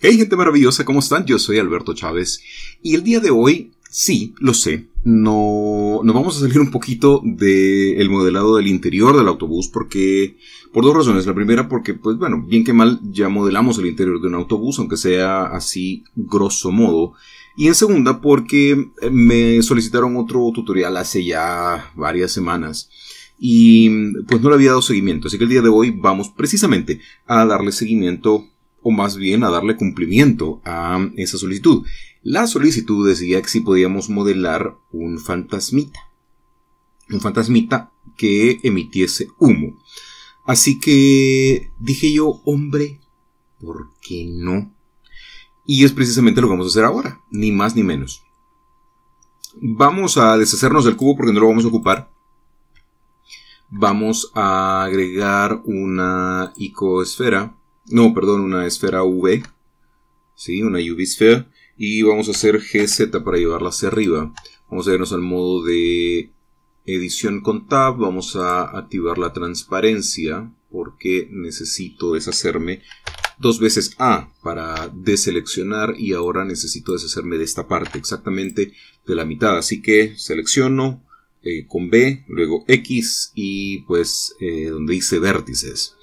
Hey gente maravillosa, ¿cómo están? Yo soy Alberto Chávez y el día de hoy, sí, lo sé, no, nos vamos a salir un poquito del modelado del interior del autobús porque, por dos razones. La primera porque, pues bueno, bien que mal ya modelamos el interior de un autobús, aunque sea así grosso modo. Y en segunda porque eh, me solicitaron otro tutorial hace ya varias semanas y pues no le había dado seguimiento. Así que el día de hoy vamos precisamente a darle seguimiento o más bien a darle cumplimiento a esa solicitud. La solicitud decía que si podíamos modelar un fantasmita. Un fantasmita que emitiese humo. Así que dije yo, hombre, ¿por qué no? Y es precisamente lo que vamos a hacer ahora, ni más ni menos. Vamos a deshacernos del cubo porque no lo vamos a ocupar. Vamos a agregar una icosfera no, perdón, una esfera V, ¿sí? una UV sphere, y vamos a hacer GZ para llevarla hacia arriba. Vamos a irnos al modo de edición con tab, vamos a activar la transparencia, porque necesito deshacerme dos veces A para deseleccionar y ahora necesito deshacerme de esta parte, exactamente de la mitad. Así que selecciono eh, con B, luego X y pues eh, donde dice vértices.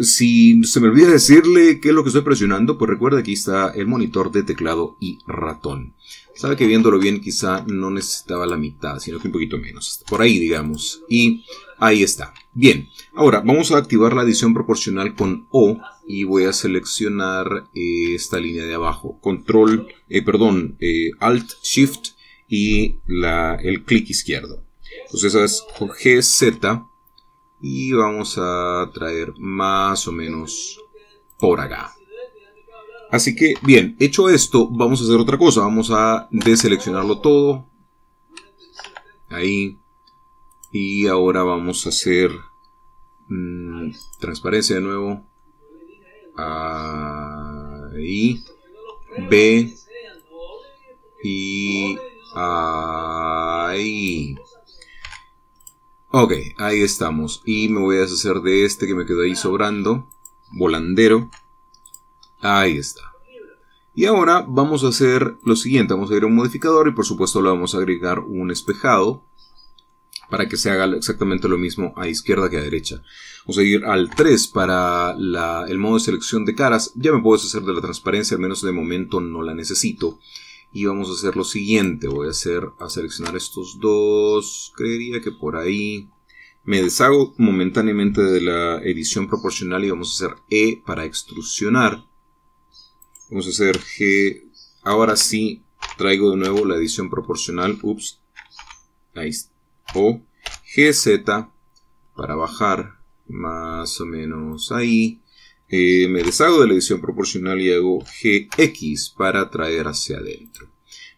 Si se me olvida decirle qué es lo que estoy presionando, pues recuerda que aquí está el monitor de teclado y ratón. Sabe que viéndolo bien quizá no necesitaba la mitad, sino que un poquito menos. Por ahí, digamos. Y ahí está. Bien, ahora vamos a activar la edición proporcional con O y voy a seleccionar eh, esta línea de abajo. Control, eh, perdón, eh, Alt, Shift y el clic izquierdo. Entonces esa es GZ y vamos a traer más o menos por acá. Así que, bien, hecho esto, vamos a hacer otra cosa. Vamos a deseleccionarlo todo. Ahí. Y ahora vamos a hacer mm, transparencia de nuevo. Ahí. B. Y ahí. Ok, ahí estamos. Y me voy a deshacer de este que me quedó ahí sobrando. Volandero. Ahí está. Y ahora vamos a hacer lo siguiente. Vamos a ir a un modificador y por supuesto le vamos a agregar un espejado. Para que se haga exactamente lo mismo a izquierda que a derecha. Vamos a ir al 3 para el modo de selección de caras. Ya me puedo deshacer de la transparencia, al menos de momento no la necesito y vamos a hacer lo siguiente voy a hacer a seleccionar estos dos creería que por ahí me deshago momentáneamente de la edición proporcional y vamos a hacer E para extrusionar vamos a hacer G ahora sí traigo de nuevo la edición proporcional ups ahí o GZ para bajar más o menos ahí eh, me deshago de la edición proporcional y hago GX para traer hacia adentro.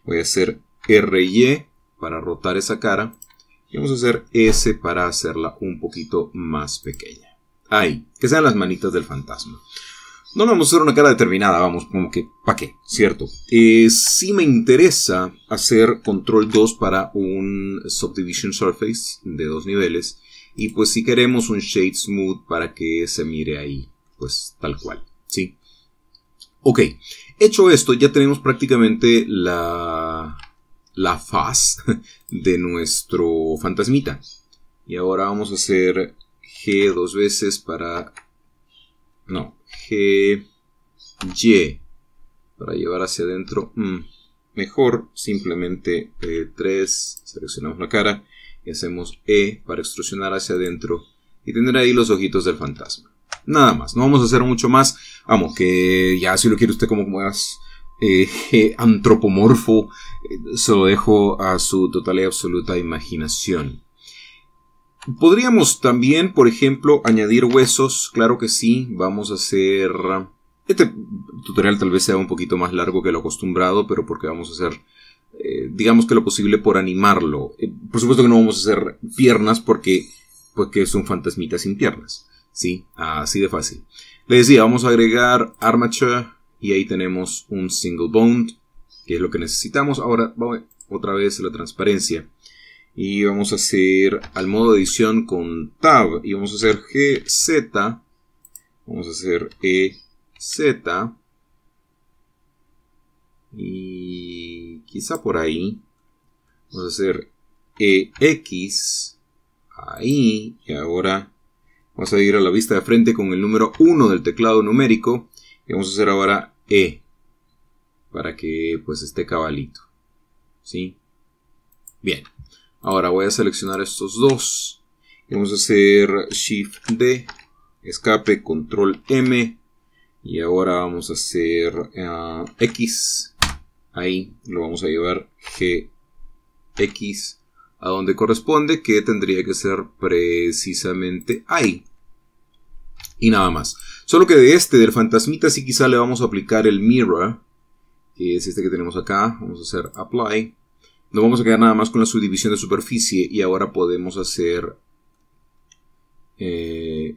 Voy a hacer RY para rotar esa cara. Y vamos a hacer S para hacerla un poquito más pequeña. Ahí, que sean las manitas del fantasma. No vamos a hacer una cara determinada, vamos, como que, ¿pa' qué? ¿Cierto? Eh, sí me interesa hacer control 2 para un subdivision surface de dos niveles. Y pues si queremos un shade smooth para que se mire ahí pues tal cual, ¿sí? Ok, hecho esto, ya tenemos prácticamente la, la faz de nuestro fantasmita. Y ahora vamos a hacer G dos veces para... No, G, Y, para llevar hacia adentro. Mm, mejor simplemente 3, eh, seleccionamos la cara y hacemos E para extrusionar hacia adentro y tener ahí los ojitos del fantasma. Nada más, no vamos a hacer mucho más. Vamos, que ya si lo quiere usted como más eh, antropomorfo, eh, se lo dejo a su total y absoluta imaginación. Podríamos también, por ejemplo, añadir huesos, claro que sí, vamos a hacer... Este tutorial tal vez sea un poquito más largo que lo acostumbrado, pero porque vamos a hacer eh, digamos que lo posible por animarlo. por supuesto que no vamos a hacer piernas porque, porque pues, es un fantasmita sin piernas. Sí, así de fácil. Le decía, vamos a agregar armature y ahí tenemos un single bond, que es lo que necesitamos. Ahora otra vez la transparencia. Y vamos a hacer al modo edición con tab. Y vamos a hacer GZ. Vamos a hacer EZ. Y quizá por ahí. Vamos a hacer EX. Ahí. Y ahora Vamos a ir a la vista de frente con el número 1 del teclado numérico. Y vamos a hacer ahora E. Para que pues esté cabalito. ¿Sí? Bien. Ahora voy a seleccionar estos dos. Y vamos a hacer Shift D. Escape, Control M. Y ahora vamos a hacer ah, X. Ahí lo vamos a llevar GX a donde corresponde, que tendría que ser precisamente ahí. Y nada más. Solo que de este, del fantasmita, sí quizá le vamos a aplicar el mirror, que es este que tenemos acá. Vamos a hacer apply. Nos vamos a quedar nada más con la subdivisión de superficie y ahora podemos hacer... Eh,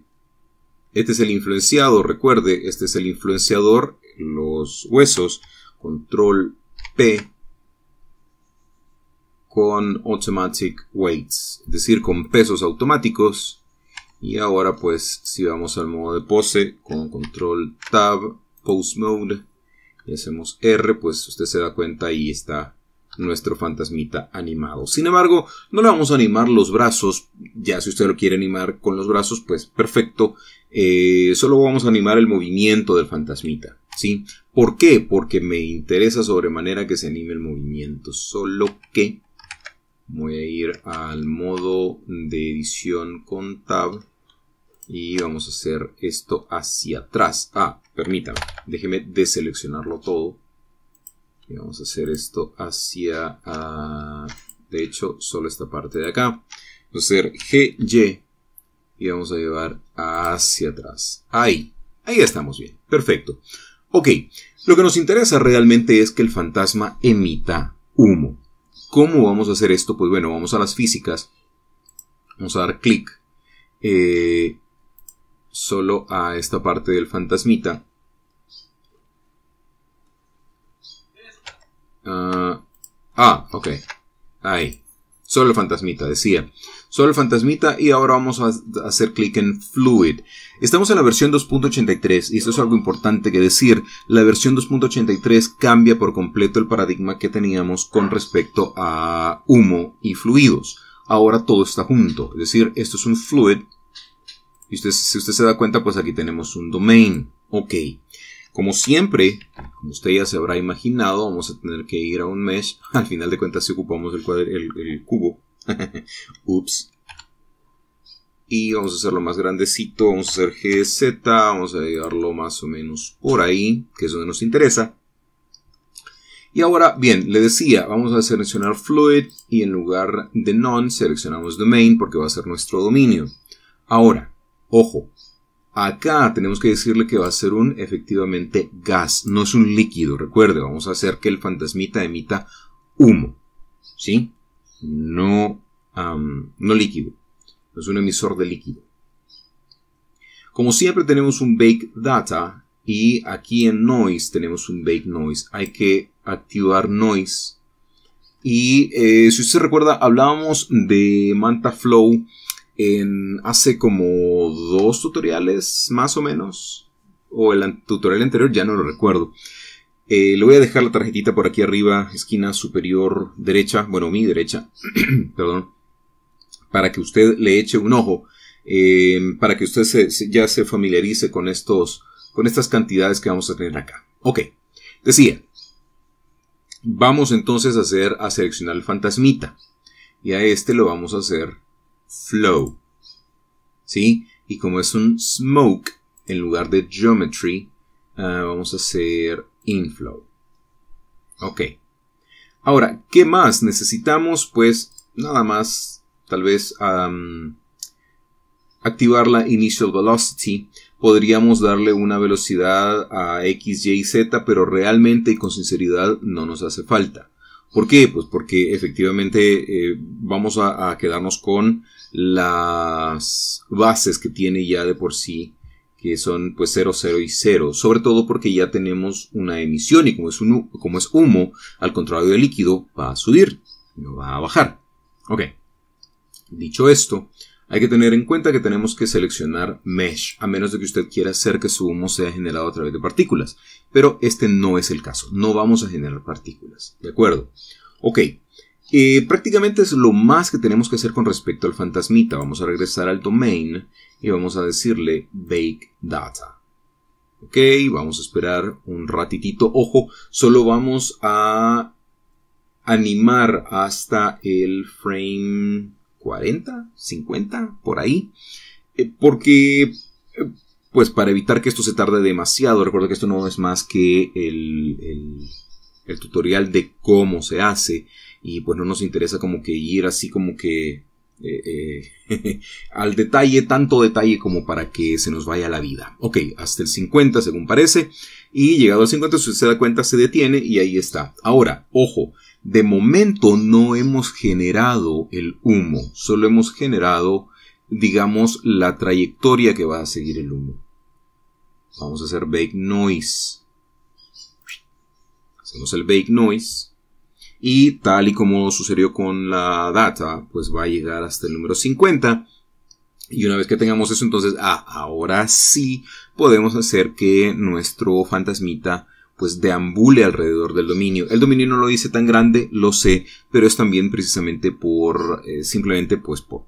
este es el influenciado, recuerde, este es el influenciador, los huesos, control P, con automatic weights, es decir, con pesos automáticos. Y ahora pues si vamos al modo de pose con control tab, pose mode, y hacemos R, pues usted se da cuenta y está nuestro fantasmita animado. Sin embargo, no le vamos a animar los brazos, ya si usted lo quiere animar con los brazos, pues perfecto. Eh, solo vamos a animar el movimiento del fantasmita, ¿sí? ¿Por qué? Porque me interesa sobremanera que se anime el movimiento, solo que voy a ir al modo de edición con tab y vamos a hacer esto hacia atrás. Ah, permítame, déjeme deseleccionarlo todo. Y vamos a hacer esto hacia... Ah, de hecho, solo esta parte de acá. Vamos a hacer G, y vamos a llevar hacia atrás. Ahí, ahí estamos bien. Perfecto. Ok, lo que nos interesa realmente es que el fantasma emita humo. ¿Cómo vamos a hacer esto? Pues bueno, vamos a las físicas. Vamos a dar clic eh, solo a esta parte del fantasmita. ah, ah ok. Ahí. Solo el fantasmita, decía. Solo el fantasmita y ahora vamos a hacer clic en Fluid. Estamos en la versión 2.83 y esto es algo importante que decir. La versión 2.83 cambia por completo el paradigma que teníamos con respecto a humo y fluidos. Ahora todo está junto. Es decir, esto es un fluid. Y usted, si usted se da cuenta, pues aquí tenemos un domain. Ok. Como siempre, como usted ya se habrá imaginado, vamos a tener que ir a un mesh. Al final de cuentas, si ocupamos el, cubo. Ups. Y vamos a hacerlo más grandecito. Vamos a hacer GZ. Vamos a llevarlo más o menos por ahí, que es donde nos interesa. Y ahora, bien, le decía, vamos a seleccionar Fluid y en lugar de None seleccionamos Domain porque va a ser nuestro dominio. Ahora, ojo, Acá tenemos que decirle que va a ser un efectivamente gas, no es un líquido. Recuerde, vamos a hacer que el fantasmita emita humo, ¿sí? No, no líquido, es un emisor de líquido. Como siempre tenemos un bake data y aquí en noise tenemos un bake noise. Hay que activar noise. Y eh, si usted recuerda, hablábamos de Manta Flow en hace como dos tutoriales más o menos, o el tutorial anterior, ya no lo recuerdo. Eh, le voy a dejar la tarjetita por aquí arriba, esquina superior derecha, bueno, mi derecha, perdón, para que usted le eche un ojo, em, para que usted ya se familiarice con estos, con estas cantidades que vamos a tener acá. Ok, decía, vamos entonces a hacer a seleccionar el fantasmita y a este lo vamos a hacer flow. ¿Sí? Y como es un smoke, en lugar de geometry, ah, vamos a hacer inflow. Ok. Ahora, ¿qué más necesitamos? Pues nada más, tal vez, activar la initial velocity. Podríamos darle una velocidad a X, Y, y Z, pero realmente y con sinceridad no nos hace falta. ¿Por qué? Pues porque efectivamente eh, vamos a quedarnos con las bases que tiene ya de por sí, que son pues 0, 0 y 0, sobre todo porque ya tenemos una emisión y como es, un, como es humo, al contrario del líquido, va a subir, no va a bajar. Ok, dicho esto, hay que tener en cuenta que tenemos que seleccionar mesh, a menos de que usted quiera hacer que su humo sea generado a través de partículas. Pero este no es el caso, no vamos a generar partículas, ¿de acuerdo? Ok, eh, prácticamente es lo más que tenemos que hacer con respecto al fantasmita. Vamos a regresar al domain y vamos a decirle bake data. Ok, vamos a esperar un ratitito. Ojo, solo vamos a animar hasta el frame 40, 50, por ahí. Eh, porque, eh, pues para evitar que esto se tarde demasiado, recuerda que esto no es más que el tutorial de cómo se hace y pues no nos interesa como que ir así como que eh, eh, al detalle, tanto detalle como para que se nos vaya la vida. Ok, hasta el 50 según parece. Y llegado al 50, si usted se da cuenta, se detiene y ahí está. Ahora, ojo, de momento no hemos generado el humo, solo hemos generado, digamos, la trayectoria que va a seguir el humo. Vamos a hacer bake noise. Hacemos el bake noise y tal y como sucedió con la data, pues va a llegar hasta el número 50. Y una vez que tengamos eso, entonces, ah, ahora sí podemos hacer que nuestro fantasmita pues deambule alrededor del dominio. El dominio no lo dice tan grande, lo sé, pero es también precisamente por, eh, simplemente pues por,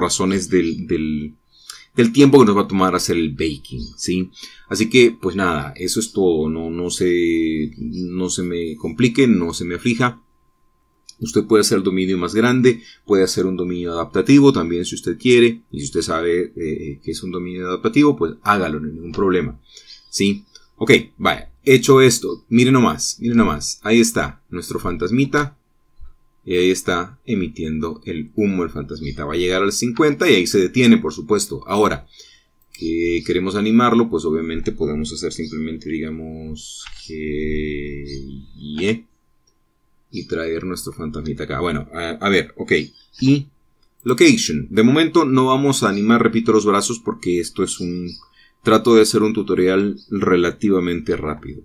razones del, tiempo que nos va a tomar hacer el baking, ¿sí? Así que pues nada, eso es todo, no, no, se, no se me complique, no se me aflija. Usted puede hacer dominio más grande, puede hacer un dominio adaptativo también si usted quiere, y si usted sabe eh, que es un dominio adaptativo, pues hágalo, no hay ningún problema. ¿Sí? Ok, vaya, hecho esto, mire nomás, mire nomás, ahí está nuestro fantasmita, y ahí está emitiendo el humo el fantasmita. Va a llegar al 50 y ahí se detiene, por supuesto. Ahora, que queremos animarlo, pues obviamente podemos hacer simplemente, digamos, que y traer nuestro fantasmita acá. Bueno, a, ver, ok. Y location. De momento no vamos a animar, repito, los brazos porque esto es un... Trato de hacer un tutorial relativamente rápido.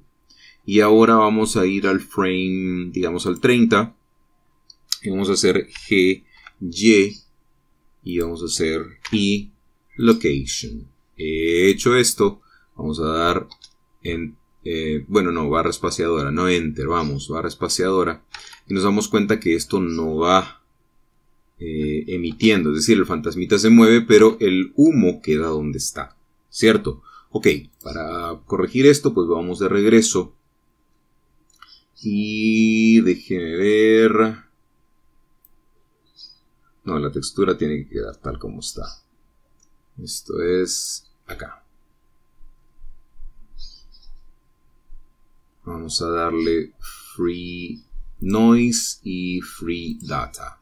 Y ahora vamos a ir al frame, digamos al 30. Y vamos a hacer G, Y. Y vamos a hacer y location. He hecho esto, vamos a dar en eh, bueno, no, barra espaciadora, no enter, vamos, barra espaciadora, y nos damos cuenta que esto no va eh, emitiendo, es decir, el fantasmita se mueve, pero el humo queda donde está, ¿cierto? Ok, para corregir esto, pues vamos de regreso. Y déjeme ver. No, la textura tiene que quedar tal como está. Esto es acá. Vamos a darle free noise y free data.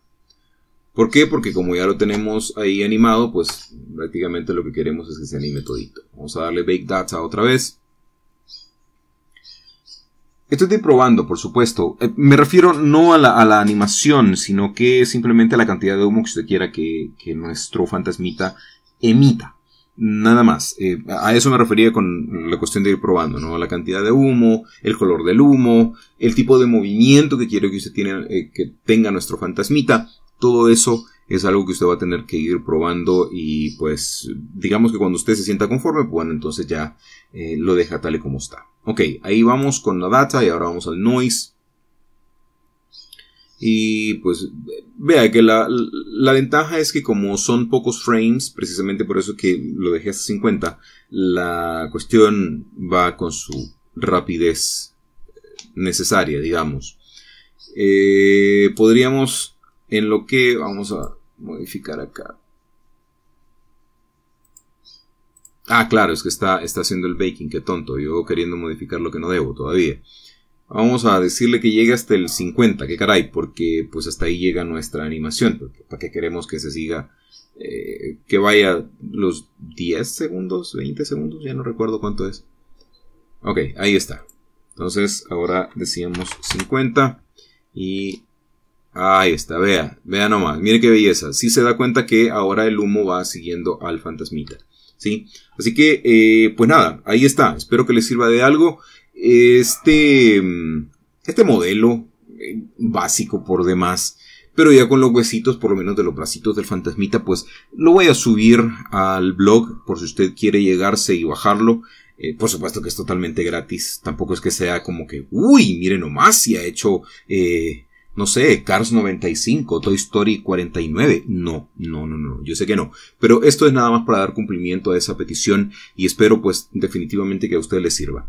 ¿Por qué? Porque como ya lo tenemos ahí animado, pues prácticamente lo que queremos es que se anime todito. Vamos a darle bake data otra vez. Esto estoy probando, por supuesto. Eh, me refiero no a la, animación, sino que simplemente a la cantidad de humo que usted quiera que nuestro fantasmita emita. Nada más. Eh, a eso me refería con la cuestión de ir probando, ¿no? La cantidad de humo, el color del humo, el tipo de movimiento que quiero que usted tiene, eh, que tenga nuestro fantasmita. Todo eso es algo que usted va a tener que ir probando y pues digamos que cuando usted se sienta conforme, bueno, entonces ya eh, lo deja tal y como está. Ok, ahí vamos con la data y ahora vamos al noise. Y pues vea que la, ventaja es que como son pocos frames, precisamente por eso que lo dejé hasta 50, la cuestión va con su rapidez eh, necesaria, digamos. Eh, podríamos, en lo que vamos a modificar acá. Ah, claro, es que está, está haciendo el baking, qué tonto, yo queriendo modificar lo que no debo todavía. Vamos a decirle que llegue hasta el 50, que caray, porque pues hasta ahí llega nuestra animación, para que queremos que se siga, eh, que vaya los 10 segundos, 20 segundos, ya no recuerdo cuánto es. Ok, ahí está. Entonces ahora decíamos 50 y ahí está, vea, vea nomás, mire qué belleza. Si se da cuenta que ahora el humo va siguiendo al fantasmita. ¿sí? Así que, eh, pues nada, ahí está. Espero que les sirva de algo este, este modelo eh, básico por demás. Pero ya con los huesitos, por lo menos de los bracitos del fantasmita, pues lo voy a subir al blog por si usted quiere llegarse y bajarlo. Eh, por supuesto que es totalmente gratis. Tampoco es que sea como que, uy, miren nomás, si ha hecho, eh, no sé, Cars 95, Toy Story 49. No, no, no, no, yo sé que no. Pero esto es nada más para dar cumplimiento a esa petición y espero pues definitivamente que a usted le sirva.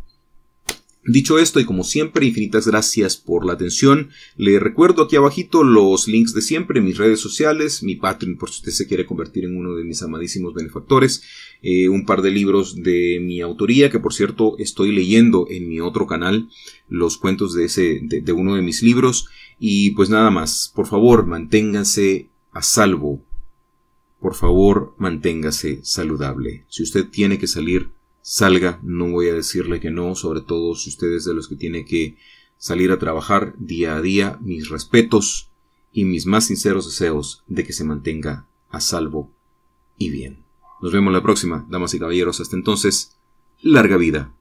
Dicho esto, y como siempre, infinitas gracias por la atención. Le recuerdo aquí abajito los links de siempre, mis redes sociales, mi Patreon por si usted se quiere convertir en uno de mis amadísimos benefactores, eh, un par de libros de mi autoría, que por cierto estoy leyendo en mi otro canal los cuentos de, ese, de, uno de mis libros. Y pues nada más, por favor, manténgase a salvo. Por favor, manténgase saludable. Si usted tiene que salir, salga, no voy a decirle que no, sobre todo si ustedes de los que tiene que salir a trabajar día a día, mis respetos y mis más sinceros deseos de que se mantenga a salvo y bien. Nos vemos la próxima, damas y caballeros. Hasta entonces, larga vida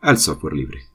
al software libre.